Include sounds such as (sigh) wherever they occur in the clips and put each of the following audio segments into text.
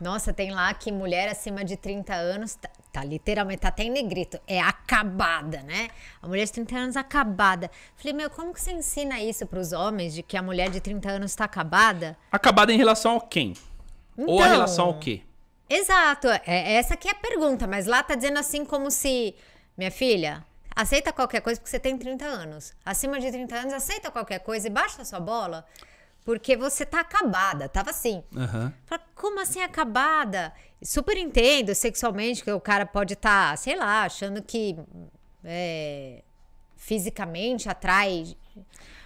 Nossa, tem lá que mulher acima de 30 anos tá, tá literalmente, tá até em negrito, é acabada, né? A mulher de 30 anos acabada. Falei, meu, como que você ensina isso para os homens de que a mulher de 30 anos está acabada? Acabada em relação a quem? Então, Ou a então. relação ao quê? Exato, é, é essa aqui é a pergunta, mas lá tá dizendo assim como se, minha filha, aceita qualquer coisa porque você tem 30 anos. Acima de 30 anos, aceita qualquer coisa e baixa a sua bola. Porque você tá acabada, tava assim. Uhum. Fala, como assim acabada? Super entendo sexualmente que o cara pode estar, tá, sei lá, achando que é, fisicamente atrai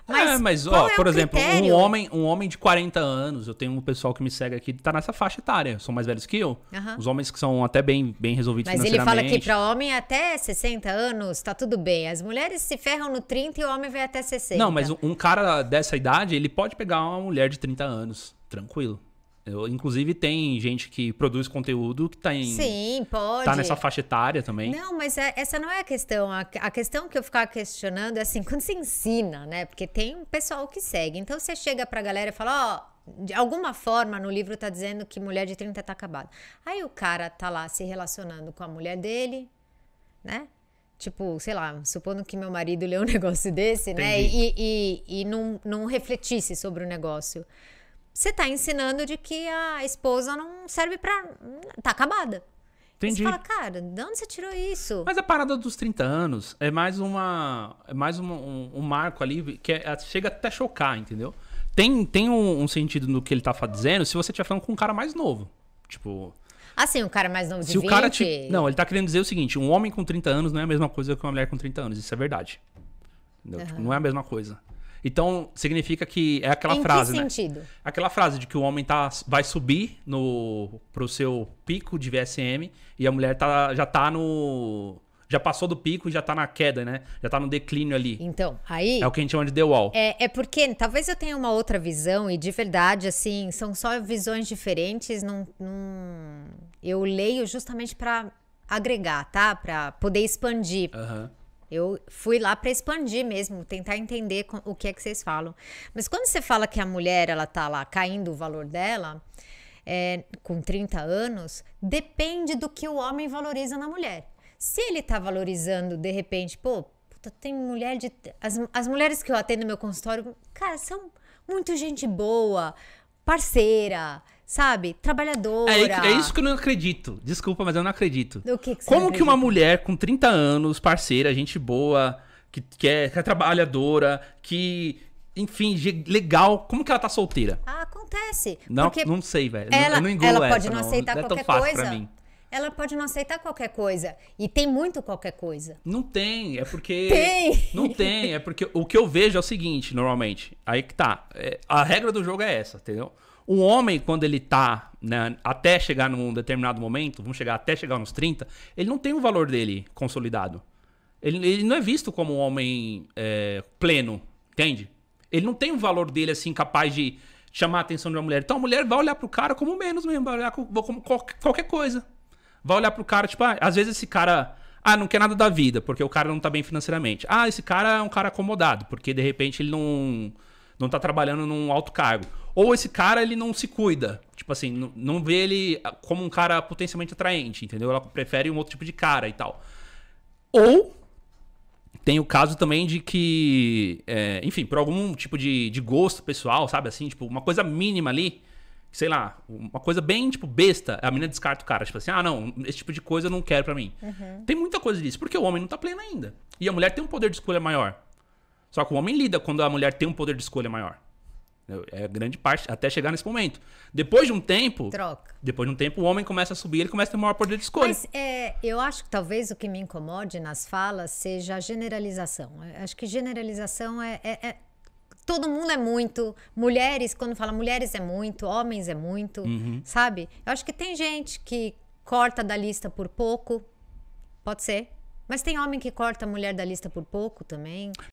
mas, é, mas ó, é por exemplo, critério? um homem, um homem de 40 anos, eu tenho um pessoal que me segue aqui, tá nessa faixa etária, são mais velhos que eu. Uhum. Os homens que são até bem, bem resolvidos mas financeiramente. Mas ele fala que pra homem é até 60 anos tá tudo bem. As mulheres se ferram no 30 e o homem vai até 60. Não, mas um cara dessa idade, ele pode pegar uma mulher de 30 anos, tranquilo. Inclusive, tem gente que produz conteúdo que tá em. Sim, pode. Tá nessa faixa etária também. Não, mas é, essa não é a questão. A, a, questão que eu ficava questionando é assim, (laughs) quando se ensina, né? Porque tem um pessoal que segue. Então você chega pra galera e fala, ó. Oh, de alguma forma, no livro tá dizendo que mulher de 30 tá acabada. Aí o cara tá lá se relacionando com a mulher dele, né? Tipo, sei lá, supondo que meu marido lê um (laughs) negócio desse, né? Entendi. né? E, e, e, e não, não refletisse sobre o negócio você está ensinando de que a esposa não serve para tá acabada. Entendi. E você fala, cara, de onde você tirou isso? Mas a parada dos 30 anos é mais uma. É mais um, um, um marco ali que é, chega até chocar, entendeu? Tem, tem um, um, sentido no que ele tá dizendo se você estiver falando com um cara mais novo. Tipo. Assim, um cara mais novo de se 20? O cara te... Não, ele tá querendo dizer o seguinte: um homem com 30 anos não é a mesma coisa que uma mulher com 30 anos. Isso é verdade. Uhum. Tipo, não é a mesma coisa. Então, significa que é aquela em frase, que né? sentido? Aquela frase de que o homem tá, vai subir no, pro seu pico de VSM e a mulher tá, já tá no. Já passou do pico e já tá na queda, né? Já tá no declínio ali. Então, aí. É o que a gente chama de The Wall. É, é porque talvez eu tenha uma outra visão e de verdade, assim, são só visões diferentes. Não, Eu leio justamente para agregar, tá? Para poder expandir. Uhum. Eu fui lá para expandir mesmo, tentar entender o que é que vocês falam. Mas quando você fala que a mulher ela tá lá caindo o valor dela, é, com 30 anos, depende do que o homem valoriza na mulher. Se ele tá valorizando, de repente, pô, puta, tem mulher de. As, as mulheres que eu atendo no meu consultório, cara, são muito gente boa, parceira, sabe? Trabalhadora. É, é, isso que eu não acredito. Desculpa, mas eu não acredito. Do que, que você Como que uma mulher com 30 anos, parceira, gente boa, que, que, é, que é trabalhadora, que enfim, legal. Como que ela tá solteira? Ah, acontece. Não, não sei, velho. Ela, eu não ela pode essa, não aceitar não. qualquer não é tão fácil coisa. Pra mim ela pode não aceitar qualquer coisa. E tem muito qualquer coisa. Não tem, é porque. Tem! Não tem, é porque o que eu vejo é o seguinte, normalmente. Aí que tá. É, a regra do jogo é essa, entendeu? o homem, quando ele tá, né, até chegar num determinado momento, vamos chegar até chegar nos 30, ele não tem o valor dele consolidado. Ele, ele não é visto como um homem é, pleno, entende? Ele não tem o valor dele, assim, capaz de chamar a atenção de uma mulher. Então a mulher vai olhar pro cara como menos mesmo, vai olhar como, como qualquer coisa vai olhar pro cara, tipo, ah, às vezes esse cara. Ah, não quer nada da vida, porque o cara não tá bem financeiramente. Ah, esse cara é um cara acomodado, porque de repente ele não não tá trabalhando num alto cargo. Ou esse cara, ele não se cuida. Tipo assim, não, não vê ele como um cara potencialmente atraente, entendeu? Ela prefere um outro tipo de cara e tal. Ou tem o caso também de que, é, enfim, por algum tipo de, de gosto pessoal, sabe assim? Tipo, uma coisa mínima ali sei lá, uma coisa bem, tipo, besta, a menina descarta o cara. Tipo assim, ah, não, esse tipo de coisa eu não quero para mim. Uhum. Tem muita coisa disso, porque o homem não tá pleno ainda. E a mulher tem um poder de escolha maior. Só que o homem lida quando a mulher tem um poder de escolha maior. É grande parte até chegar nesse momento. Depois de um tempo. Troca. Depois de um tempo, o homem começa a subir, ele começa a ter maior poder de escolha. Mas é, eu acho que talvez o que me incomode nas falas seja a generalização. Eu acho que generalização é, é, é todo mundo é muito. Mulheres, quando fala mulheres é muito, homens é muito, uhum. sabe? Eu acho que tem gente que corta da lista por pouco, pode ser. Mas tem homem que corta a mulher da lista por pouco também.